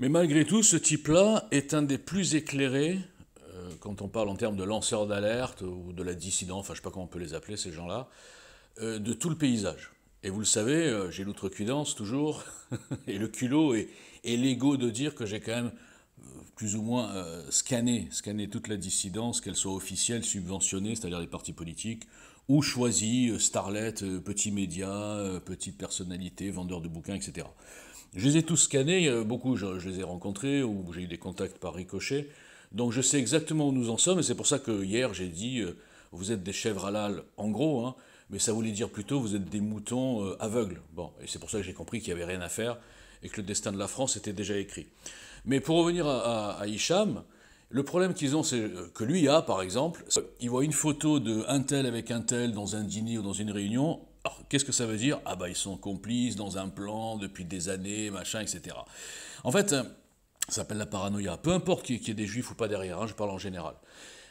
Mais malgré tout, ce type-là est un des plus éclairés, euh, quand on parle en termes de lanceurs d'alerte ou de la dissidence, enfin je ne sais pas comment on peut les appeler ces gens-là, euh, de tout le paysage. Et vous le savez, euh, j'ai l'outrecuidance toujours, et le culot, et, l'ego de dire que j'ai quand même plus ou moins scanné, scanné toute la dissidence, qu'elle soit officielle, subventionnée, c'est-à-dire les partis politiques, ou choisi, starlet, petits médias, petites personnalités, vendeur de bouquins, etc. Je les ai tous scannés, euh, beaucoup je, les ai rencontrés ou j'ai eu des contacts par ricochet. Donc je sais exactement où nous en sommes et c'est pour ça que hier j'ai dit euh, vous êtes des chèvres halal en gros, hein, mais ça voulait dire plutôt vous êtes des moutons euh, aveugles. Bon, et c'est pour ça que j'ai compris qu'il n'y avait rien à faire et que le destin de la France était déjà écrit. Mais pour revenir à, à, Hicham, le problème qu'ils ont, c'est que lui a, par exemple, il voit une photo de tel avec un tel dans un dîner ou dans une réunion, alors, qu'est-ce que ça veut dire Ah bah ils sont complices dans un plan depuis des années, machin, etc. En fait, euh, ça s'appelle la paranoïa. Peu importe qu'il y ait des juifs ou pas derrière, hein, je parle en général.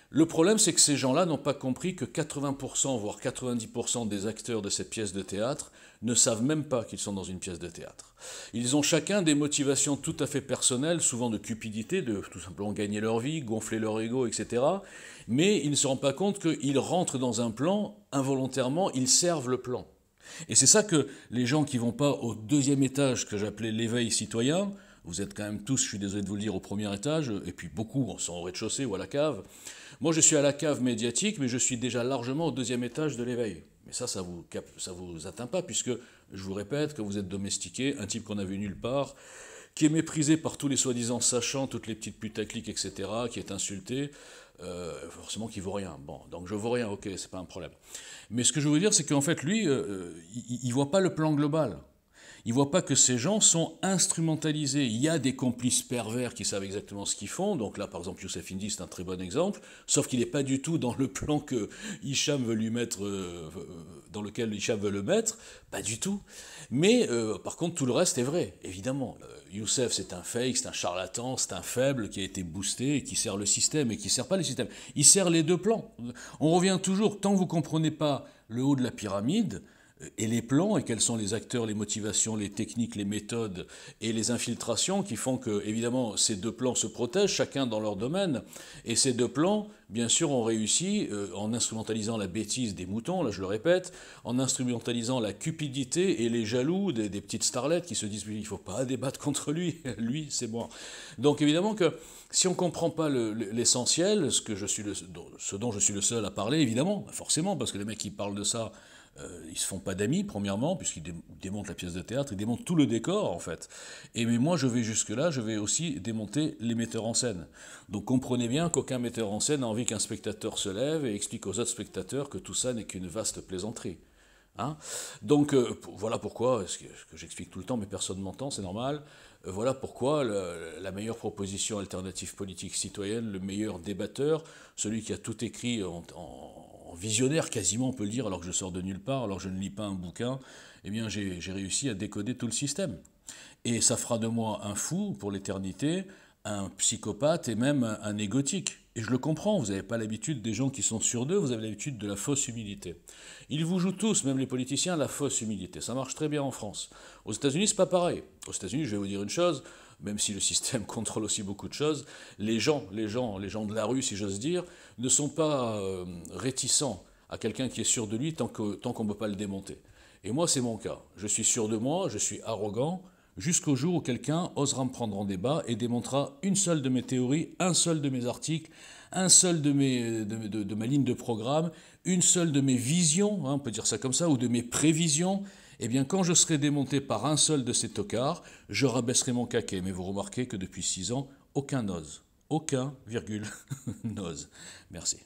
Le problème, c'est que ces gens-là n'ont pas compris que 80%, voire 90% des acteurs de cette pièce de théâtre ne savent même pas qu'ils sont dans une pièce de théâtre. Ils ont chacun des motivations tout à fait personnelles, souvent de cupidité, de tout simplement gagner leur vie, gonfler leur ego, etc. Mais ils ne se rendent pas compte qu'ils rentrent dans un plan, involontairement, ils servent le plan. Et c'est ça que les gens qui vont pas au deuxième étage que j'appelais l'éveil citoyen, vous êtes quand même tous, je suis désolé de vous le dire, au premier étage, et puis beaucoup sont au rez-de-chaussée ou à la cave. Moi, je suis à la cave médiatique, mais je suis déjà largement au deuxième étage de l'éveil. Mais ça, ça vous, ça vous atteint pas, puisque, je vous répète, que vous êtes domestiqué, un type qu'on n'a vu nulle part, qui est méprisé par tous les soi-disant sachants, toutes les petites putaclics, etc., qui est insulté, euh, forcément qu'il vaut rien. Bon, donc je vaut rien, ok, c'est pas un problème. Mais ce que je veux dire, c'est qu'en fait, lui, euh, euh, il, il voit pas le plan global. Ils voient pas que ces gens sont instrumentalisés. Il y a des complices pervers qui savent exactement ce qu'ils font. Donc là, par exemple, Youssef Indy, c'est un très bon exemple. Sauf qu'il n'est pas du tout dans le plan que Hicham veut lui mettre, euh, dans lequel Hicham veut le mettre. Pas du tout. Mais euh, par contre, tout le reste est vrai, évidemment. Euh, Youssef, c'est un fake, c'est un charlatan, c'est un faible qui a été boosté et qui sert le système et qui sert pas le système. Il sert les deux plans. On revient toujours, tant que vous comprenez pas le haut de la pyramide, et les plans et quels sont les acteurs, les motivations, les techniques, les méthodes et les infiltrations qui font que, évidemment, ces deux plans se protègent, chacun dans leur domaine. Et ces deux plans, bien sûr, ont réussi euh, en instrumentalisant la bêtise des moutons, là je le répète, en instrumentalisant la cupidité et les jaloux des, petites starlettes qui se disent il ne faut pas débattre contre lui, lui c'est moi. Donc évidemment que si on ne comprend pas l'essentiel, ce, ce dont je suis le seul à parler, évidemment, forcément, parce que les mecs qui parlent de ça, ils euh, ils se font pas d'amis, premièrement, puisqu'ils démontent la pièce de théâtre, ils démontent tout le décor, en fait. Et mais moi, je vais jusque-là, je vais aussi démonter les metteurs en scène. Donc comprenez bien qu'aucun metteur en scène n'a envie qu'un spectateur se lève et explique aux autres spectateurs que tout ça n'est qu'une vaste plaisanterie. Hein Donc euh, voilà pourquoi, ce que, j'explique tout le temps, mais personne m'entend, c'est normal. Euh, voilà pourquoi la meilleure proposition alternative politique citoyenne, le meilleur débatteur, celui qui a tout écrit en visionnaire quasiment, on peut le dire, alors que je sors de nulle part, alors que je ne lis pas un bouquin, eh bien j'ai réussi à décoder tout le système. Et ça fera de moi un fou pour l'éternité, un psychopathe et même un égotique. Et je le comprends, vous n'avez pas l'habitude des gens qui sont sûrs deux, vous avez l'habitude de la fausse humilité. Ils vous jouent tous, même les politiciens, la fausse humilité. Ça marche très bien en France. Aux États-Unis, c'est pas pareil. Aux États-Unis, je vais vous dire une chose, même si le système contrôle aussi beaucoup de choses, les gens, les gens, les gens de la rue, si j'ose dire, ne sont pas euh, réticents à quelqu'un qui est sûr de lui tant que tant qu'on ne peut pas le démonter. Et moi, c'est mon cas. Je suis sûr de moi, je suis arrogant, jusqu'au jour où quelqu'un osera me prendre en débat et démontrera une seule de mes théories, un seul de mes articles, un seul de, mes, de, ma ligne de programme, une seule de mes visions, hein, on peut dire ça comme ça, ou de mes prévisions, eh bien, quand je serai démonté par un seul de ces tocards, je rabaisserai mon caquet. Mais vous remarquez que depuis six ans, aucun n'ose. Aucun, virgule, n'ose. Merci.